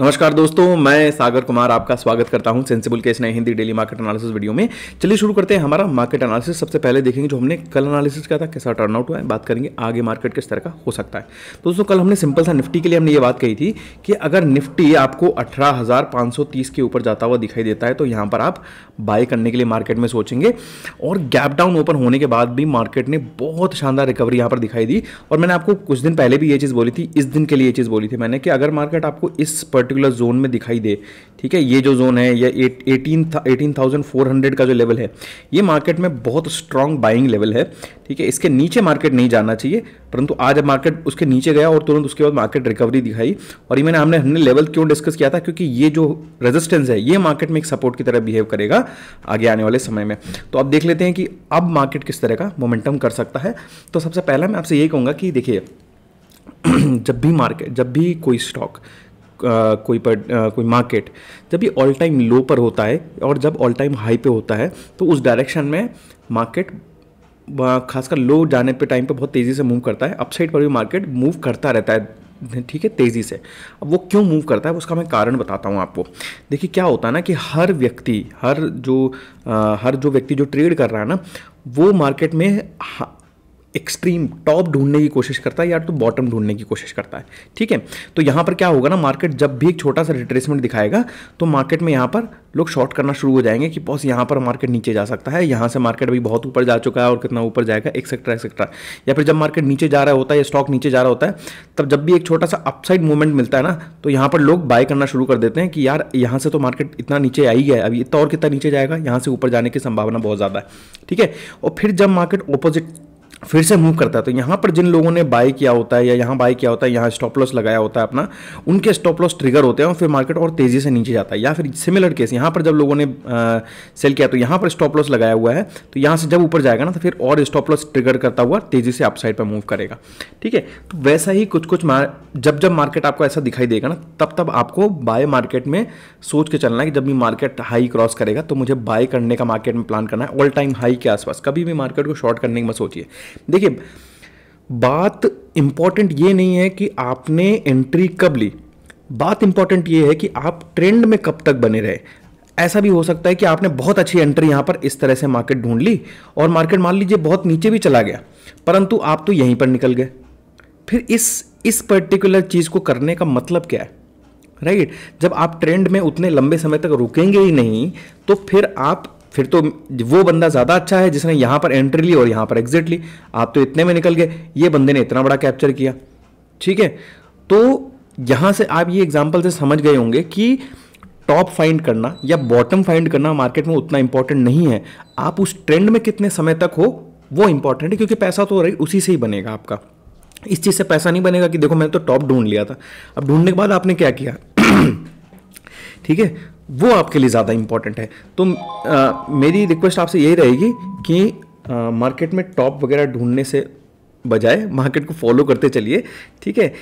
नमस्कार दोस्तों मैं सागर कुमार आपका स्वागत करता हूं सेंसिबल के इस नए Hindi daily market analysis video में चलिए शुरू करते हैं हमारा मार्केट एनालिसिस सबसे पहले देखेंगे जो हमने कल एनालिसिस किया था कैसा टर्नआउट हुआ है बात करेंगे आगे मार्केट किस तरह का हो सकता है तो दोस्तों कल हमने सिंपल सा निफ्टी के लिए हमने ये बात कही थी कि अगर निफ्टी आपको अठारह के ऊपर जाता हुआ दिखाई देता है तो यहाँ पर आप बाय करने के लिए मार्केट में सोचेंगे और गैप डाउन ओपन होने के बाद भी मार्केट ने बहुत शानदार रिकवरी यहाँ पर दिखाई दी और मैंने आपको कुछ दिन पहले भी ये चीज़ बोली थी इस दिन के लिए ये चीज़ बोली थी मैंने कि अगर मार्केट आपको इस पर पर्टिकुलर जोन में दिखाई दे ठीक है ये जो जोन है या eighteen eighteen thousand four hundred का जो लेवल है ये मार्केट में बहुत स्ट्रांग बाइंग लेवल है ठीक है इसके नीचे मार्केट नहीं जाना चाहिए परंतु आज मार्केट उसके नीचे गया और तुरंत उसके बाद मार्केट रिकवरी दिखाई और ये मैंने हमने हमने लेवल क्यों डिस्कस किया था क्योंकि ये जो रेजिस्टेंस है ये मार्केट में एक सपोर्ट की तरह बिहेव करेगा आगे आने वाले समय में तो आप देख लेते हैं कि अब मार्केट किस तरह का मोमेंटम कर सकता है तो सबसे पहला मैं आपसे यही कहूँगा कि देखिए जब भी मार्केट जब भी कोई स्टॉक कोई पर कोई मार्केट जब ये ऑल टाइम लो पर होता है और जब ऑल टाइम हाई पे होता है तो उस डायरेक्शन में मार्केट खासकर लो जाने पे टाइम पे बहुत तेज़ी से मूव करता है अपसाइड पर भी मार्केट मूव करता रहता है ठीक है तेज़ी से अब वो क्यों मूव करता है उसका मैं कारण बताता हूँ आपको देखिए क्या होता है ना कि हर व्यक्ति हर जो आ, हर जो व्यक्ति जो ट्रेड कर रहा है ना वो मार्केट में एक्सट्रीम टॉप ढूंढने की कोशिश करता है या तो बॉटम ढूंढने की कोशिश करता है ठीक है तो यहाँ पर क्या होगा ना मार्केट जब भी एक छोटा सा रिट्रेसमेंट दिखाएगा तो मार्केट में यहाँ पर लोग शॉर्ट करना शुरू हो जाएंगे कि बॉस यहाँ पर मार्केट नीचे जा सकता है यहाँ से मार्केट अभी बहुत ऊपर जा चुका है और कितना ऊपर जाएगा एक्सेट्रा एक्सेट्रा या फिर जब मार्केट नीचे जा रहा होता है या स्टॉक नीचे जा रहा होता है तब जब भी एक छोटा सा अपसाइड मूवमेंट मिलता है ना तो यहाँ पर लोग बाय करना शुरू कर देते हैं कि यार यहाँ से तो मार्केट इतना नीचे आई है अभी इतना और कितना नीचे जाएगा यहाँ से ऊपर जाने की संभावना बहुत ज़्यादा है ठीक है और फिर जब मार्केट ऑपोजिट फिर से मूव करता है तो यहाँ पर जिन लोगों ने बाय किया होता है या यहाँ बाय किया होता है यहाँ स्टॉप लॉस लगाया होता है अपना उनके स्टॉप लॉस ट्रिगर होते हैं और फिर मार्केट और तेज़ी से नीचे जाता है या फिर सिमिलर केस यहाँ पर जब लोगों ने सेल किया तो यहाँ पर स्टॉप लॉस लगाया हुआ है तो यहाँ से जब ऊपर जाएगा ना तो फिर और स्टॉप लॉस ट्रिगर करता हुआ तेज़ी से अपसाइड पर मूव करेगा ठीक है तो वैसा ही कुछ कुछ जब जब मार्केट आपको ऐसा दिखाई देगा ना तब तब आपको बाय मार्केट में सोच के चलना है कि जब भी मार्केट हाई क्रॉस करेगा तो मुझे बाय करने का मार्केट में प्लान करना है ऑल टाइम हाई के आसपास कभी भी मार्केट को शॉर्ट करने की मत सोचिए देखिए बात इम्पॉर्टेंट ये नहीं है कि आपने एंट्री कब ली बात इंपॉर्टेंट ये है कि आप ट्रेंड में कब तक बने रहे ऐसा भी हो सकता है कि आपने बहुत अच्छी एंट्री यहाँ पर इस तरह से मार्केट ढूंढ ली और मार्केट मान लीजिए बहुत नीचे भी चला गया परंतु आप तो यहीं पर निकल गए फिर इस इस पर्टिकुलर चीज़ को करने का मतलब क्या है राइट जब आप ट्रेंड में उतने लंबे समय तक रुकेंगे ही नहीं तो फिर आप फिर तो वो बंदा ज़्यादा अच्छा है जिसने यहाँ पर एंट्री ली और यहाँ पर एग्जिट ली आप तो इतने में निकल गए ये बंदे ने इतना बड़ा कैप्चर किया ठीक है तो यहाँ से आप ये एग्जाम्पल से समझ गए होंगे कि टॉप फाइंड करना या बॉटम फाइंड करना मार्केट में उतना इंपॉर्टेंट नहीं है आप उस ट्रेंड में कितने समय तक हो वो इंपॉर्टेंट है क्योंकि पैसा तो उसी से ही बनेगा आपका इस चीज़ से पैसा नहीं बनेगा कि देखो मैंने तो टॉप ढूंढ लिया था अब ढूंढने के बाद आपने क्या किया ठीक है वो आपके लिए ज़्यादा इंपॉर्टेंट है तो आ, मेरी रिक्वेस्ट आपसे यही रहेगी कि आ, मार्केट में टॉप वगैरह ढूंढने से बजाय मार्केट को फॉलो करते चलिए ठीक है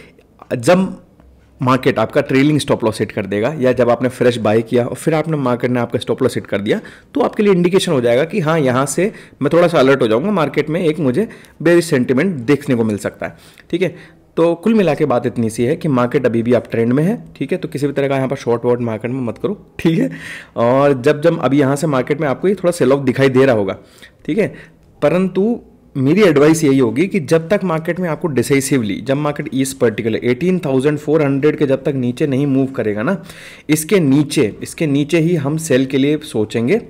जब मार्केट आपका ट्रेलिंग स्टॉप लॉस सेट कर देगा या जब आपने फ्रेश बाय किया और फिर आपने मार्केट ने आपका स्टॉप लॉस सेट कर दिया तो आपके लिए इंडिकेशन हो जाएगा कि हाँ यहाँ से मैं थोड़ा सा अलर्ट हो जाऊँगा मार्केट में एक मुझे बेरिश सेंटिमेंट देखने को मिल सकता है ठीक है तो कुल मिला के बात इतनी सी है कि मार्केट अभी भी आप ट्रेंड में है ठीक है तो किसी भी तरह का यहाँ पर शॉर्ट वॉर्ट मार्केट में मत करो ठीक है और जब जब अभी यहाँ से मार्केट में आपको ये थोड़ा सेल ऑफ दिखाई दे रहा होगा ठीक है परंतु मेरी एडवाइस यही होगी कि जब तक मार्केट में आपको डिसाइसिवली जब मार्केट इस पर्टिकुलर 18,400 के जब तक नीचे नहीं मूव करेगा ना इसके नीचे इसके नीचे ही हम सेल के लिए सोचेंगे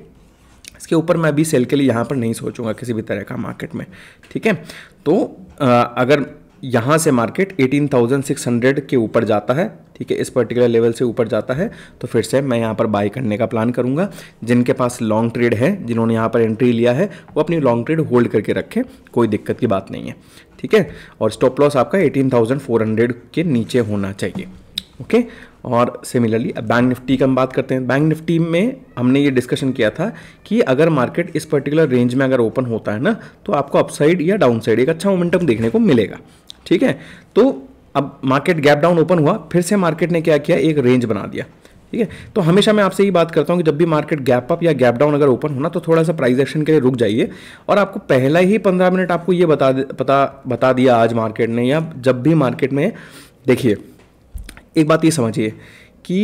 इसके ऊपर मैं अभी सेल के लिए यहाँ पर नहीं सोचूंगा किसी भी तरह का मार्केट में ठीक है तो आ, अगर यहाँ से मार्केट 18,600 के ऊपर जाता है ठीक है इस पर्टिकुलर लेवल से ऊपर जाता है तो फिर से मैं यहाँ पर बाय करने का प्लान करूँगा जिनके पास लॉन्ग ट्रेड है जिन्होंने यहाँ पर एंट्री लिया है वो अपनी लॉन्ग ट्रेड होल्ड करके रखें कोई दिक्कत की बात नहीं है ठीक है और स्टॉप लॉस आपका एटीन के नीचे होना चाहिए ओके और सिमिलरली अब बैंक निफ्टी की हम बात करते हैं बैंक निफ्टी में हमने ये डिस्कशन किया था कि अगर मार्केट इस पर्टिकुलर रेंज में अगर ओपन होता है ना तो आपको अपसाइड या डाउनसाइड एक अच्छा मोमेंटम देखने को मिलेगा ठीक है तो अब मार्केट गैप डाउन ओपन हुआ फिर से मार्केट ने क्या किया एक रेंज बना दिया ठीक है तो हमेशा मैं आपसे ये बात करता हूँ कि जब भी मार्केट गैप अप या गैप डाउन अगर ओपन होना तो थोड़ा सा प्राइस एक्शन के लिए रुक जाइए और आपको पहला ही पंद्रह मिनट आपको ये बता पता बता दिया आज मार्केट ने या जब भी मार्केट में देखिए एक बात ये समझिए कि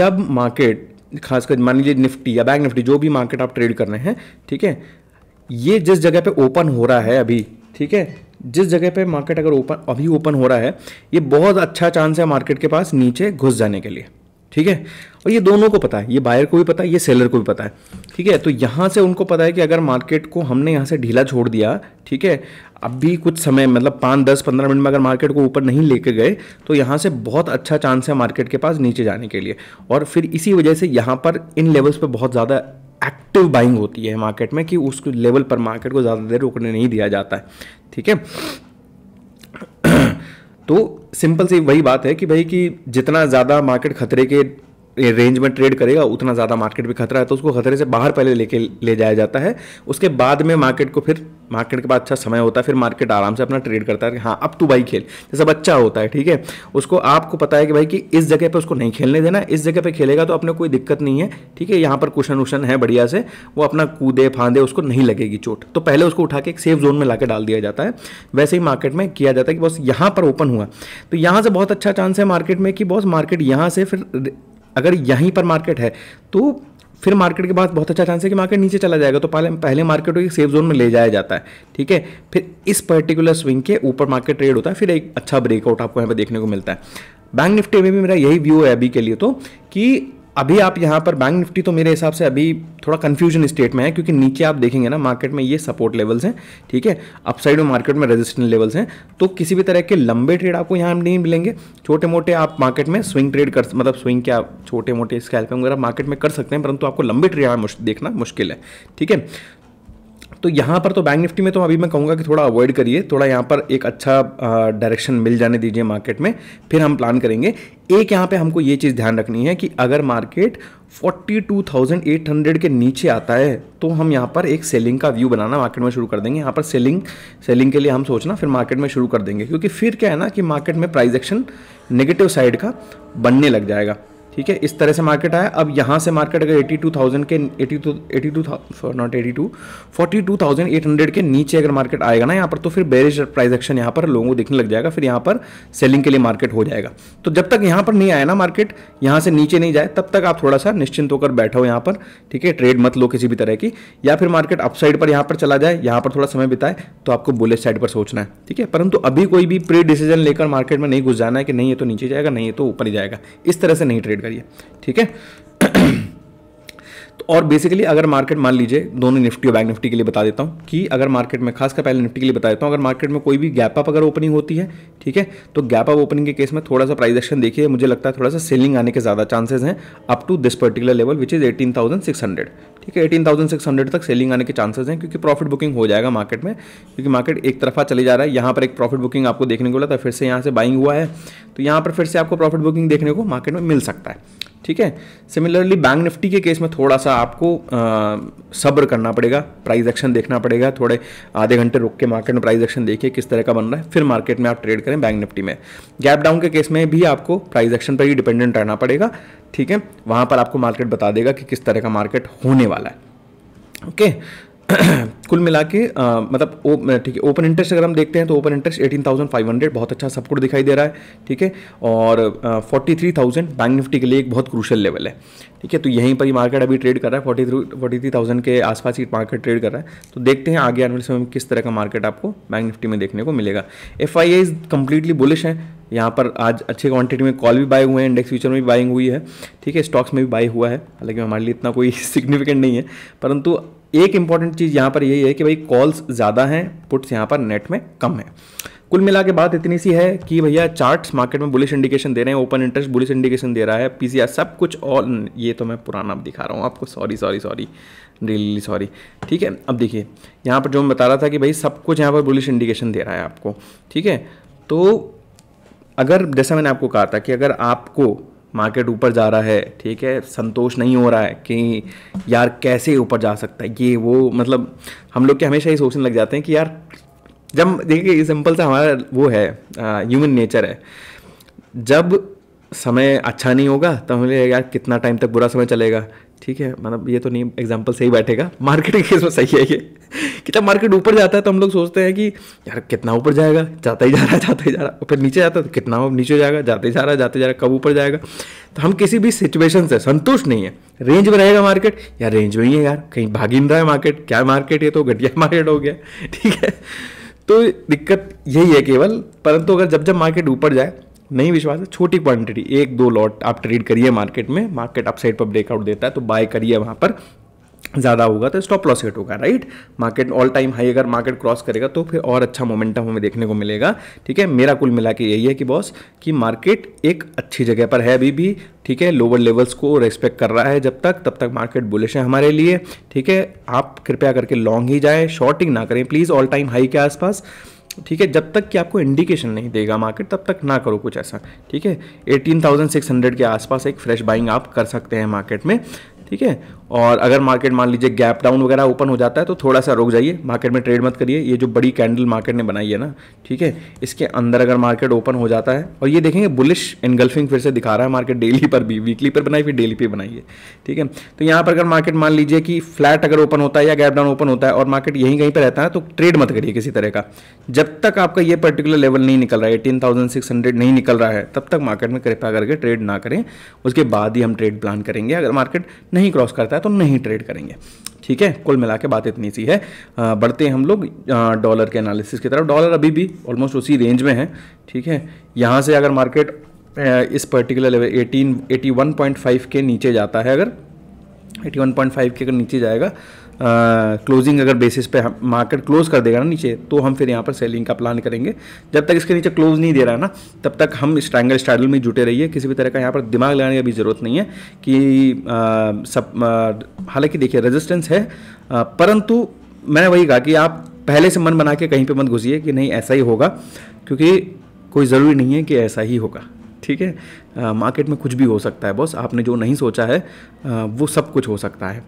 जब मार्केट खासकर मान लीजिए निफ्टी या बैंक निफ्टी जो भी मार्केट आप ट्रेड कर रहे हैं ठीक है ये जिस जगह पे ओपन हो रहा है अभी ठीक है जिस जगह पे मार्केट अगर ओपन अभी ओपन हो रहा है ये बहुत अच्छा चांस है मार्केट के पास नीचे घुस जाने के लिए ठीक है और ये दोनों को पता है ये बायर को भी पता है ये सेलर को भी पता है ठीक है तो यहाँ से उनको पता है कि अगर मार्केट को हमने यहाँ से ढीला छोड़ दिया ठीक है अब भी कुछ समय मतलब पाँच दस पंद्रह मिनट में अगर मार्केट को ऊपर नहीं लेके गए तो यहाँ से बहुत अच्छा चांस है मार्केट के पास नीचे जाने के लिए और फिर इसी वजह से यहाँ पर इन लेवल्स पर बहुत ज़्यादा एक्टिव बाइंग होती है मार्केट में कि उस लेवल पर मार्केट को ज़्यादा देर रोकने नहीं दिया जाता है ठीक है तो सिंपल सी वही बात है कि भाई कि जितना ज़्यादा मार्केट खतरे के रेंज में ट्रेड करेगा उतना ज़्यादा मार्केट भी खतरा है तो उसको खतरे से बाहर पहले लेके ले जाया जाता है उसके बाद में मार्केट को फिर मार्केट के बाद अच्छा समय होता है फिर मार्केट आराम से अपना ट्रेड करता है हाँ अब तू बाई खेल जैसे बच्चा होता है ठीक है उसको आपको पता है कि भाई कि इस जगह पर उसको नहीं खेलने देना इस जगह पर खेलेगा तो अपने कोई दिक्कत नहीं है ठीक है यहाँ पर कुशन उशन है बढ़िया से वो अपना कूदे फांदे उसको नहीं लगेगी चोट तो पहले उसको उठा के एक सेफ जोन में ला डाल दिया जाता है वैसे ही मार्केट में किया जाता है कि बस यहाँ पर ओपन हुआ तो यहाँ से बहुत अच्छा चांस है मार्केट में कि बस मार्केट यहाँ से फिर अगर यहीं पर मार्केट है तो फिर मार्केट के बाद बहुत अच्छा चांस है कि मार्केट नीचे चला जाएगा तो पहले पहले मार्केट को एक सेफ जोन में ले जाया जाता है ठीक है फिर इस पर्टिकुलर स्विंग के ऊपर मार्केट ट्रेड होता है फिर एक अच्छा ब्रेकआउट आपको यहाँ पर देखने को मिलता है बैंक निफ्टी में भी मेरा यही व्यू है अभी के लिए तो कि अभी आप यहाँ पर बैंक निफ्टी तो मेरे हिसाब से अभी थोड़ा कन्फ्यूजन स्टेट में है क्योंकि नीचे आप देखेंगे ना मार्केट में ये सपोर्ट लेवल्स हैं ठीक है अपसाइड में मार्केट में रेजिस्टेंस लेवल्स हैं तो किसी भी तरह के लंबे ट्रेड आपको यहाँ नहीं मिलेंगे छोटे मोटे आप मार्केट में स्विंग ट्रेड कर मतलब स्विंग क्या छोटे मोटे स्कैल्पिंग वगैरह मार्केट में कर सकते हैं परंतु आपको लंबे ट्रेड देखना मुश्किल है ठीक है तो यहाँ पर तो बैंक निफ्टी में तो अभी मैं कहूँगा कि थोड़ा अवॉइड करिए थोड़ा यहाँ पर एक अच्छा डायरेक्शन मिल जाने दीजिए मार्केट में फिर हम प्लान करेंगे एक यहाँ पे हमको ये चीज़ ध्यान रखनी है कि अगर मार्केट 42,800 के नीचे आता है तो हम यहाँ पर एक सेलिंग का व्यू बनाना मार्केट में शुरू कर देंगे यहाँ पर सेलिंग सेलिंग के लिए हम सोचना फिर मार्केट में शुरू कर देंगे क्योंकि फिर क्या है ना कि मार्केट में प्राइस एक्शन नेगेटिव साइड का बनने लग जाएगा ठीक है इस तरह से मार्केट आया अब यहाँ से मार्केट अगर 82,000 के 82 82 नॉट 82 42,800 के नीचे अगर मार्केट आएगा ना यहाँ पर तो फिर बेरिश प्राइस एक्शन यहाँ पर लोगों को देखने लग जाएगा फिर यहाँ पर सेलिंग के लिए मार्केट हो जाएगा तो जब तक यहाँ पर नहीं आया ना मार्केट यहाँ से नीचे नहीं जाए तब तक आप थोड़ा सा निश्चिंत होकर बैठे हो यहाँ पर ठीक है ट्रेड मत लो किसी भी तरह की या फिर मार्केट अपसाइड पर यहाँ पर चला जाए यहाँ पर थोड़ा समय बिताए तो आपको बुलेट साइड पर सोचना है ठीक है परंतु अभी कोई भी प्री डिसीजन लेकर मार्केट में नहीं घुस जाना है कि नहीं ये तो नीचे जाएगा नहीं ये तो ऊपर ही जाएगा इस तरह से नहीं ट्रेड करिए ठीक है तो और बेसिकली अगर मार्केट मान लीजिए दोनों निफ्टी और बैंक निफ्टी के लिए बता देता हूँ कि अगर मार्केट में खासकर पहले निफ्टी के लिए बता देता हूँ अगर मार्केट में कोई भी गैप अप अगर ओपनिंग होती है ठीक है तो गैप अप ओपनिंग के केस में थोड़ा सा प्राइस एक्शन देखिए मुझे लगता है थोड़ा सा सेलिंग आने के ज़्यादा चांसेज हैं up to this particular level which is eighteen thousand six hundred ठीक है एटीन थाउजेंड सिक्स हंड्रेड तक सेलिंग आने के चांसेज हैं क्योंकि प्रॉफिट बुकिंग हो जाएगा मार्केट में क्योंकि मार्केट एक तरफा चले जा रहा है यहाँ पर एक प्रॉफिट बुकिंग आपको देखने को मिला था तो फिर से यहाँ से बाइंग हुआ है तो यहाँ पर फिर से आपको प्रॉफिट बुकिंग देखने को मार्केट में मिल सकता है ठीक है सिमिलरली बैंक निफ्टी के केस में थोड़ा सा आपको सब्र करना पड़ेगा प्राइस एक्शन देखना पड़ेगा थोड़े आधे घंटे रुक के मार्केट में प्राइस एक्शन देखिए किस तरह का बन रहा है फिर मार्केट में आप ट्रेड करें बैंक निफ्टी में गैप डाउन के केस में भी आपको प्राइस एक्शन पर ही डिपेंडेंट रहना पड़ेगा ठीक है वहां पर आपको मार्केट बता देगा कि किस तरह का मार्केट होने वाला है ओके okay? कुल मिला के आ, मतलब ओ, ठीक है ओपन इंटरेस्ट अगर हम देखते हैं तो open interest eighteen thousand five hundred बहुत अच्छा कुछ दिखाई दे रहा है ठीक है और forty three thousand bank Nifty के लिए एक बहुत क्रूशल लेवल है ठीक है तो यहीं पर ही मार्केट अभी ट्रेड कर रहा है forty three forty three thousand के आसपास ही मार्केट ट्रेड कर रहा है तो देखते हैं आगे आने वाले समय में किस तरह का मार्केट आपको बैंक निफ्टी में देखने को मिलेगा F I I completely bullish है यहाँ पर आज अच्छे क्वांटिटी में कॉल भी बाय हुए हैं इंडेक्स फ्यूचर में भी बाइंग हुई है ठीक है स्टॉक्स में भी बाय हुआ है हालांकि हमारे लिए इतना कोई सिग्निफिकेंट नहीं है परंतु एक इंपॉर्टेंट चीज़ यहाँ पर यही है कि भाई कॉल्स ज़्यादा हैं पुट्स यहाँ पर नेट में कम है कुल मिला के बात इतनी सी है कि भैया चार्ट्स मार्केट में बुलिश इंडिकेशन दे रहे हैं ओपन इंटरेस्ट बुलिश इंडिकेशन दे रहा है पीसीआर सब कुछ और ये तो मैं पुराना दिखा रहा हूँ आपको sorry sorry sorry really sorry ठीक है अब देखिए यहाँ पर जो मैं बता रहा था कि भाई सब कुछ यहाँ पर बुलिश इंडिकेशन दे रहा है आपको ठीक है तो अगर जैसा मैंने आपको कहा था कि अगर आपको मार्केट ऊपर जा रहा है ठीक है संतोष नहीं हो रहा है कि यार कैसे ऊपर जा सकता है ये वो मतलब हम लोग के हमेशा ही सोचने लग जाते हैं कि यार जब देखिए ये सिंपल सा हमारा वो है ह्यूमन नेचर है जब समय अच्छा नहीं होगा तो हमें यार कितना टाइम तक बुरा समय चलेगा ठीक है मतलब ये तो नहीं एग्जाम्पल सही बैठेगा मार्केटिंग केस में सही है ये कि जब मार्केट ऊपर जाता है तो हम लोग सोचते हैं कि यार कितना ऊपर जाएगा जाता ही जा रहा है जाता ही जा रहा है फिर नीचे जाता है तो कितना नीचे जाएगा जाते ही जा रहा है जाते जा रहा है कब ऊपर जाएगा तो हम किसी भी सिचुएशन से संतुष्ट नहीं है रेंज में रहेगा मार्केट यार रेंज में ही है यार कहीं भागी नहीं रहा है मार्केट क्या मार्केट ये तो घटिया मार्केट हो गया ठीक है तो दिक्कत यही है केवल परंतु अगर जब जब मार्केट ऊपर जाए नहीं विश्वास है छोटी क्वांटिटी एक दो लॉट आप ट्रेड करिए मार्केट में मार्केट अपसाइड पर ब्रेकआउट देता है तो बाय करिए वहाँ पर ज़्यादा होगा तो स्टॉप लॉस हिट होगा right market all time high अगर मार्केट क्रॉस करेगा तो फिर और अच्छा मोमेंटम हमें देखने को मिलेगा ठीक है मेरा कुल मिला के यही है कि बॉस कि मार्केट एक अच्छी जगह पर है अभी भी ठीक है लोअर लेवल्स को रेस्पेक्ट कर रहा है जब तक तब तक मार्केट बुलिश है हमारे लिए ठीक है आप कृपया करके लॉन्ग ही जाएँ शॉर्टिंग ना करें प्लीज़ ऑल टाइम हाई के आसपास ठीक है जब तक कि आपको इंडिकेशन नहीं देगा मार्केट तब तक ना करो कुछ ऐसा ठीक है 18,600 के आसपास एक फ्रेश बाइंग आप कर सकते हैं मार्केट में ठीक है और अगर मार्केट मान लीजिए गैप डाउन वगैरह ओपन हो जाता है तो थोड़ा सा रुक जाइए मार्केट में ट्रेड मत करिए ये जो बड़ी कैंडल मार्केट ने बनाई है ना ठीक है इसके अंदर अगर मार्केट ओपन हो जाता है और ये देखेंगे बुलिश इनगल्फिंग फिर से दिखा रहा है मार्केट डेली पर भी वीकली पर बनाई फिर डेली बनाई बनाइए ठीक है तो यहाँ पर अगर मार्केट मान लीजिए कि फ्लैट अगर ओपन होता है या गैप डाउन ओपन होता है और मार्केट यहीं कहीं पर रहता है तो ट्रेड मत करिए किसी तरह का जब तक आपका ये पर्टिकुलर लेवल नहीं निकल रहा है एटीन नहीं निकल रहा है तब तक मार्केट में कृपा करके ट्रेड ना करें उसके बाद ही हम ट्रेड प्लान करेंगे अगर मार्केट नहीं क्रॉस करता है तो नहीं ट्रेड करेंगे ठीक है कुल मिला के बात इतनी सी है आ, बढ़ते हैं हम लोग डॉलर के एनालिसिस की तरफ डॉलर अभी भी ऑलमोस्ट उसी रेंज में है ठीक है यहाँ से अगर मार्केट इस particular level eighteen eighty one point five के नीचे जाता है अगर एटी वन पॉइंट फाइव के अगर नीचे जाएगा क्लोजिंग अगर बेसिस पे हम मार्केट क्लोज कर देगा ना नीचे तो हम फिर यहाँ पर सेलिंग का प्लान करेंगे जब तक इसके नीचे क्लोज नहीं दे रहा है ना तब तक हम स्ट्रैंगल स्टाइडल में जुटे रहिए किसी भी तरह का यहाँ पर दिमाग लगाने की भी ज़रूरत नहीं है कि आ, सब हालांकि देखिए रेजिस्टेंस है आ, परंतु मैंने वही कहा कि आप पहले से मन बना के कहीं पर मत घुसिए कि नहीं ऐसा ही होगा क्योंकि कोई ज़रूरी नहीं है कि ऐसा ही होगा ठीक है मार्केट में कुछ भी हो सकता है बॉस आपने जो नहीं सोचा है आ, वो सब कुछ हो सकता है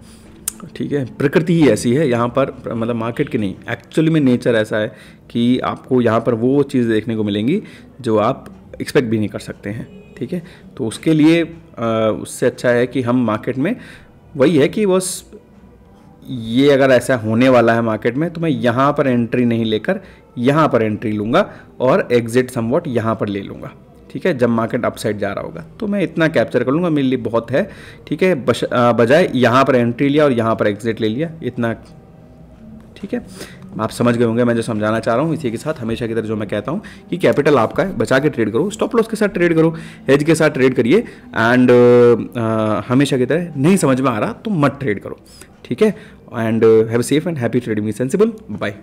ठीक है प्रकृति ही ऐसी है यहाँ पर मतलब मार्केट की नहीं एक्चुअली में नेचर ऐसा है कि आपको यहाँ पर वो चीज़ देखने को मिलेंगी जो आप एक्सपेक्ट भी नहीं कर सकते हैं ठीक है तो उसके लिए आ, उससे अच्छा है कि हम मार्केट में वही है कि बस ये अगर ऐसा होने वाला है मार्केट में तो मैं यहाँ पर एंट्री नहीं लेकर यहाँ पर एंट्री लूँगा और एग्ज़िट समवॉट यहाँ पर ले लूँगा ठीक है जब मार्केट अपसाइड जा रहा होगा तो मैं इतना कैप्चर कर लूँगा मेरे लिए बहुत है ठीक है बजाय यहाँ पर एंट्री लिया और यहाँ पर एग्जिट ले लिया इतना ठीक है आप समझ गए होंगे मैं जो समझाना चाह रहा हूँ इसी के साथ हमेशा की तरह जो मैं कहता हूँ कि कैपिटल आपका है बचा के ट्रेड करो स्टॉप लॉस के साथ ट्रेड करो हेज के साथ ट्रेड करिए एंड हमेशा की तरह नहीं समझ में आ रहा तो मत ट्रेड करो ठीक है and have safe and happy trading Sensibull bye